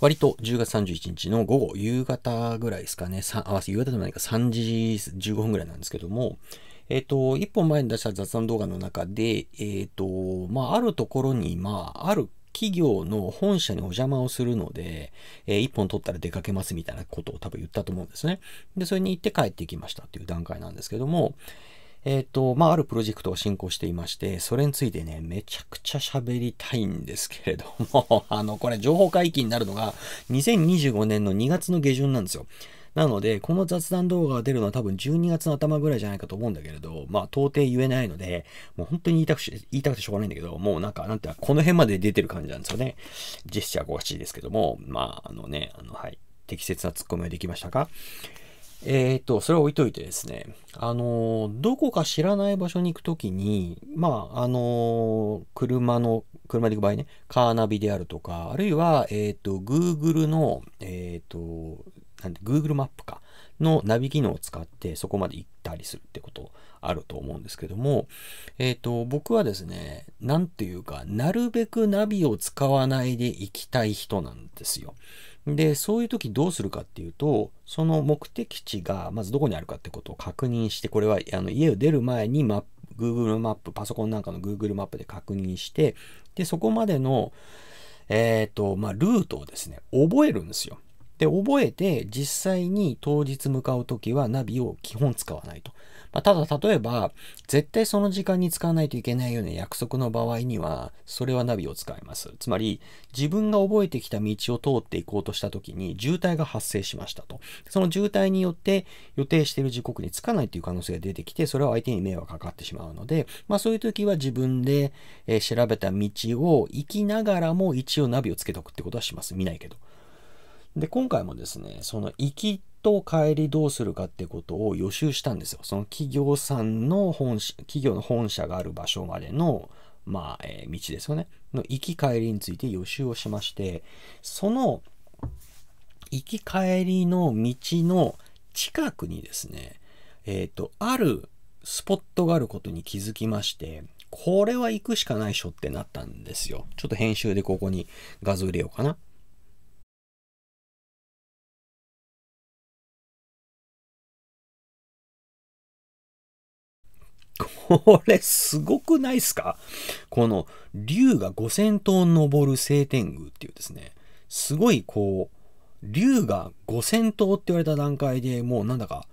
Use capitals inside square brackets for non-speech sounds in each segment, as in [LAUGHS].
割と10月31日の午後、夕方ぐらいですかね、あ、わせ夕方でもないか3時15分ぐらいなんですけども、えっ、ー、と、1本前に出した雑談動画の中で、えっ、ー、と、まあ、あるところに、まあ、ある企業の本社にお邪魔をするので、えー、1本取ったら出かけますみたいなことを多分言ったと思うんですね。で、それに行って帰ってきましたっていう段階なんですけども、えっ、ー、と、まあ、あるプロジェクトを進行していまして、それについてね、めちゃくちゃ喋りたいんですけれども [LAUGHS] あの、これ情報解禁になるのが、2025年の2月の下旬なんですよ。なので、この雑談動画が出るのは多分12月の頭ぐらいじゃないかと思うんだけれど、まあ到底言えないので、もう本当に言いたくし、言いたくてしょうがないんだけど、もうなんか、なんてこの辺まで出てる感じなんですよね。ジェスチャーがおかしいですけども、まああのね、あの、はい。適切なツッコミはできましたかえー、っと、それを置いといてですね、あの、どこか知らない場所に行くときに、まあ、あの、車の、車で行く場合ね、カーナビであるとか、あるいは、えー、っと、Google の、えー、っと、なんで、Google マップか、のナビ機能を使ってそこまで行ったりするってことあると思うんですけども、えっ、と、僕はですね、なんていうか、なるべくナビを使わないで行きたい人なんですよ。で、そういう時どうするかっていうと、その目的地がまずどこにあるかってことを確認して、これはあの家を出る前にま、Google マップ、パソコンなんかの Google マップで確認して、で、そこまでの、えっ、ー、と、まあ、ルートをですね、覚えるんですよ。で、覚えて実際に当日向かうときはナビを基本使わないと。まあ、ただ、例えば、絶対その時間に使わないといけないような約束の場合には、それはナビを使います。つまり、自分が覚えてきた道を通っていこうとしたときに渋滞が発生しましたと。その渋滞によって予定している時刻に着かないという可能性が出てきて、それは相手に迷惑かかってしまうので、まあそういうときは自分で、え調べた道を行きながらも一応ナビをつけとくってことはします。見ないけど。で、今回もですね、その行きと帰りどうするかってことを予習したんですよ。その企業さんの本社、企業の本社がある場所までの、まあ、えー、道ですよね。の行き帰りについて予習をしまして、その行き帰りの道の近くにですね、えっ、ー、と、あるスポットがあることに気づきまして、これは行くしかないしょってなったんですよ。ちょっと編集でここに画像入れようかな。これすごくないっすかこの竜が5000頭登る晴天宮っていうですね、すごいこう、竜が5000頭って言われた段階でもうなんだか、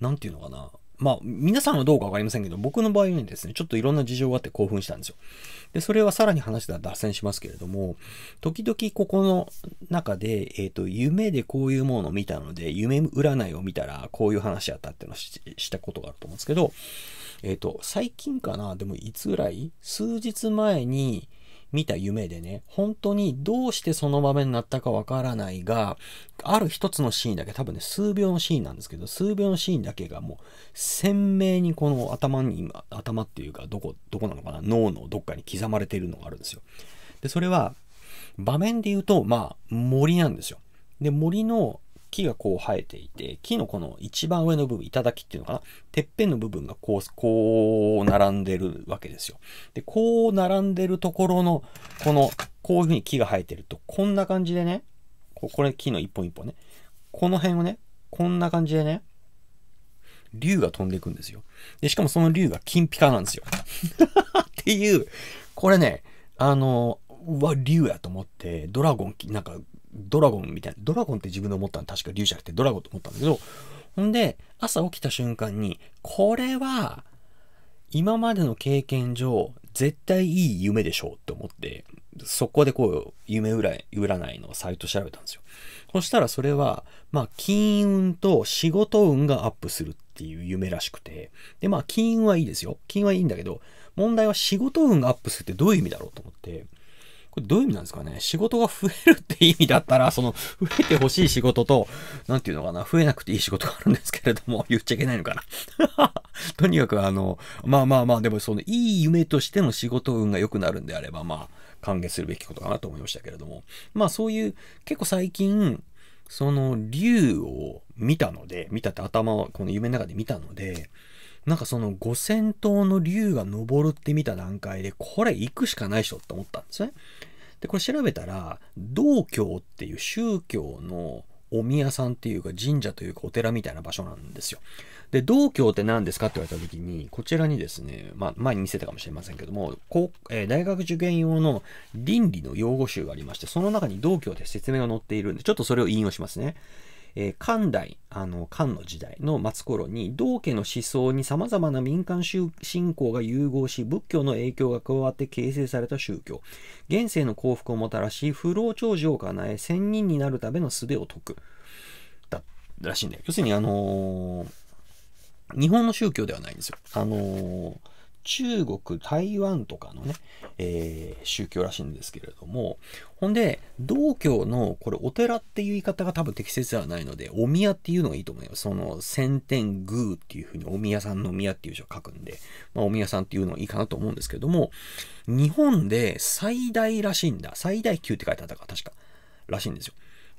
なんていうのかな、まあ、皆さんはどうかわかりませんけど、僕の場合にですね、ちょっといろんな事情があって興奮したんですよ。で、それはさらに話では脱線しますけれども、時々ここの中で、えっ、ー、と、夢でこういうものを見たので、夢占いを見たら、こういう話やったっていうのをしたことがあると思うんですけど、えっ、ー、と、最近かな、でもいつぐらい数日前に、見た夢でね、本当にどうしてその場面になったかわからないが、ある一つのシーンだけ、多分ね、数秒のシーンなんですけど、数秒のシーンだけがもう鮮明にこの頭に今、頭っていうか、どこ、どこなのかな、脳のどっかに刻まれているのがあるんですよ。で、それは、場面で言うと、まあ、森なんですよ。で、森の木がこう生えていて、木のこの一番上の部分、頂っていうのかな、てっぺんの部分がこう、こう並んでるわけですよ。で、こう並んでるところの、この、こういうふうに木が生えてると、こんな感じでね、ここれ木の一本一本ね、この辺をね、こんな感じでね、竜が飛んでいくんですよ。で、しかもその竜が金ピカなんですよ。[LAUGHS] っていう、これね、あの、うわ、竜やと思って、ドラゴン、なんか、ドラゴンみたいな、ドラゴンって自分で思ったの確か竜じゃなくてドラゴンと思ったんだけど、ほんで、朝起きた瞬間に、これは、今までの経験上、絶対いい夢でしょうって思って、そこでこう、夢占いのサイト調べたんですよ。そしたらそれは、まあ、金運と仕事運がアップするっていう夢らしくて、で、まあ、金運はいいですよ。金運はいいんだけど、問題は仕事運がアップするってどういう意味だろうと思って、これどういう意味なんですかね仕事が増えるって意味だったら、その、増えて欲しい仕事と、なんていうのかな、増えなくていい仕事があるんですけれども、言っちゃいけないのかな [LAUGHS] とにかく、あの、まあまあまあ、でもその、いい夢としての仕事運が良くなるんであれば、まあ、歓迎するべきことかなと思いましたけれども、まあそういう、結構最近、その、竜を見たので、見たって頭をこの夢の中で見たので、なんかその5000頭の竜が登るって見た段階で、これ行くしかないでしょって思ったんですね。で、これ調べたら、道教っていう宗教のお宮さんっていうか神社というかお寺みたいな場所なんですよ。で、道教って何ですかって言われた時に、こちらにですね、まあ、前に見せたかもしれませんけども、こうえー、大学受験用の倫理の用語集がありまして、その中に道教で説明が載っているんで、ちょっとそれを引用しますね。えー、漢代、あの、漢の時代の末頃に、道家の思想に様々な民間信仰が融合し、仏教の影響が加わって形成された宗教。現世の幸福をもたらし、不老長寿を叶え、仙人になるための術を説く。だ、らしいんだよ。要するに、あのー、日本の宗教ではないんですよ。あのー中国、台湾とかのね、えー、宗教らしいんですけれども、ほんで、道教の、これお寺っていう言い方が多分適切ではないので、お宮っていうのがいいと思います。その、先天宮っていうふうにお宮さんの宮っていう字を書くんで、まあ、お宮さんっていうのはいいかなと思うんですけども、日本で最大らしいんだ。最大級って書いてあったか、確か。らしいんですよ。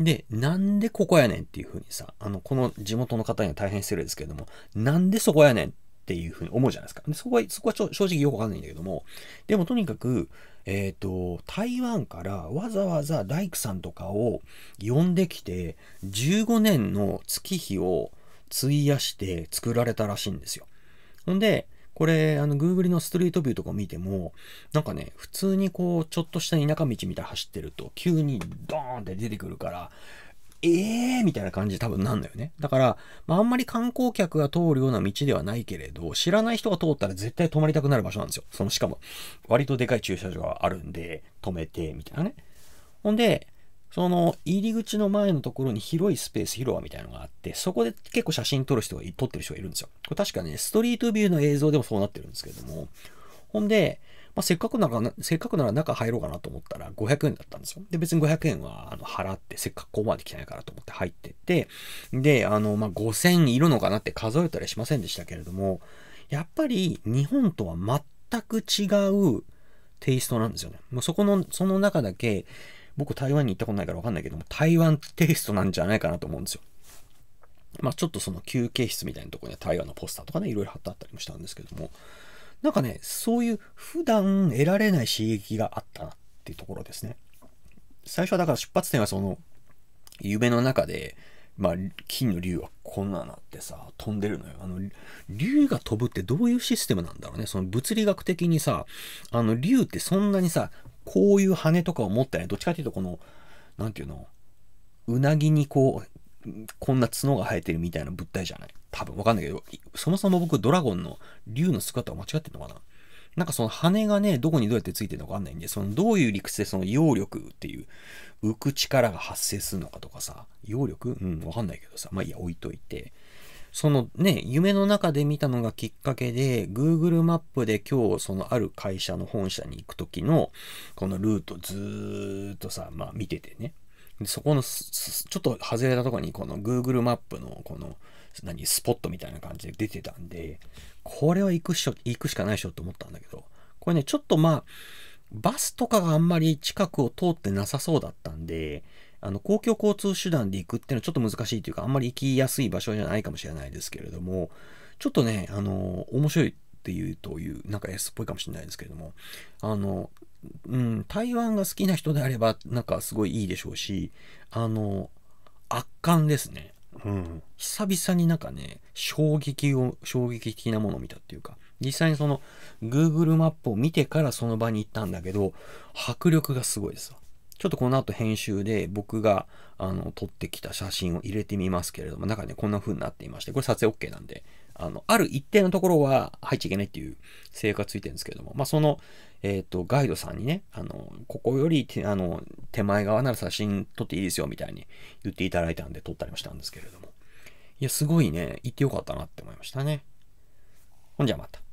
で、なんでここやねんっていうふうにさ、あの、この地元の方には大変失礼ですけれども、なんでそこやねんっっていうふうに思うじゃないですか。でそこは、そこは正直よくわかんないんだけども、でもとにかく、えっ、ー、と、台湾からわざわざ大工さんとかを呼んできて、15年の月日を費やして作られたらしいんですよ。ほんで、これ、あの、Google のストリートビューとか見ても、なんかね、普通にこう、ちょっとした田舎道みたい走ってると、急にドーンって出てくるから、ええー、みたいな感じで多分なんだよね。だから、まあ、あんまり観光客が通るような道ではないけれど、知らない人が通ったら絶対泊まりたくなる場所なんですよ。その、しかも、割とでかい駐車場があるんで、止めて、みたいなね。ほんで、その、入り口の前のところに広いスペース、広場みたいなのがあって、そこで結構写真撮る人が、撮ってる人がいるんですよ。これ確かね、ストリートビューの映像でもそうなってるんですけれども。ほんで、まあ、せっかくなら、せっかくなら中入ろうかなと思ったら500円だったんですよ。で、別に500円はあの払って、せっかくここまで来てないからと思って入ってって、で、あの、まあ、5000いるのかなって数えたりしませんでしたけれども、やっぱり日本とは全く違うテイストなんですよね。もうそこの、その中だけ、僕台湾に行ったことないからわかんないけども、台湾テイストなんじゃないかなと思うんですよ。まあちょっとその休憩室みたいなところには台湾のポスターとかね、いろいろ貼ってあったりもしたんですけども、なんかね、そういう普段得られない刺激があったなっていうところですね。最初はだから出発点はその、夢の中で、まあ、金の竜はこんななってさ、飛んでるのよ。あの、竜が飛ぶってどういうシステムなんだろうね。その物理学的にさ、あの、竜ってそんなにさ、こういう羽とかを持ってない。どっちかっていうと、この、なんていうの、うなぎにこう、こんな角が生えてるみたいな物体じゃない多分わかんないけど、そもそも僕ドラゴンの竜の姿を間違ってんのかななんかその羽がね、どこにどうやってついてるのかわかんないんで、そのどういう理屈でその揚力っていう浮く力が発生するのかとかさ、揚力うん、わかんないけどさ、まあいいや、置いといて。そのね、夢の中で見たのがきっかけで、Google マップで今日そのある会社の本社に行く時の、このルートずーっとさ、まあ見ててね。でそこのちょっと外れたとこにこの Google マップのこの何スポットみたいな感じで出てたんで、これは行くしょ行くしかないでしょと思ったんだけど、これね、ちょっとまあ、バスとかがあんまり近くを通ってなさそうだったんで、あの公共交通手段で行くっていうのはちょっと難しいというか、あんまり行きやすい場所じゃないかもしれないですけれども、ちょっとね、あの、面白いっていうという、なんか S っぽいかもしれないですけれども、あの、うん、台湾が好きな人であれば、なんかすごいいいでしょうし、あの、圧巻ですね。うん、久々になんかね、衝撃を、衝撃的なものを見たっていうか、実際にその、Google マップを見てからその場に行ったんだけど、迫力がすごいですわ。ちょっとこの後編集で僕があの撮ってきた写真を入れてみますけれども、中で、ね、こんな風になっていまして、これ撮影 OK なんで、あの、ある一定のところは入っちゃいけないっていう制約がついてるんですけれども、まあ、その、えっ、ー、と、ガイドさんにね、あの、ここよりあの、手前側なら写真撮っていいですよ、みたいに言っていただいたんで撮ったりもしたんですけれども。いや、すごいね、行ってよかったなって思いましたね。ほんじゃまた。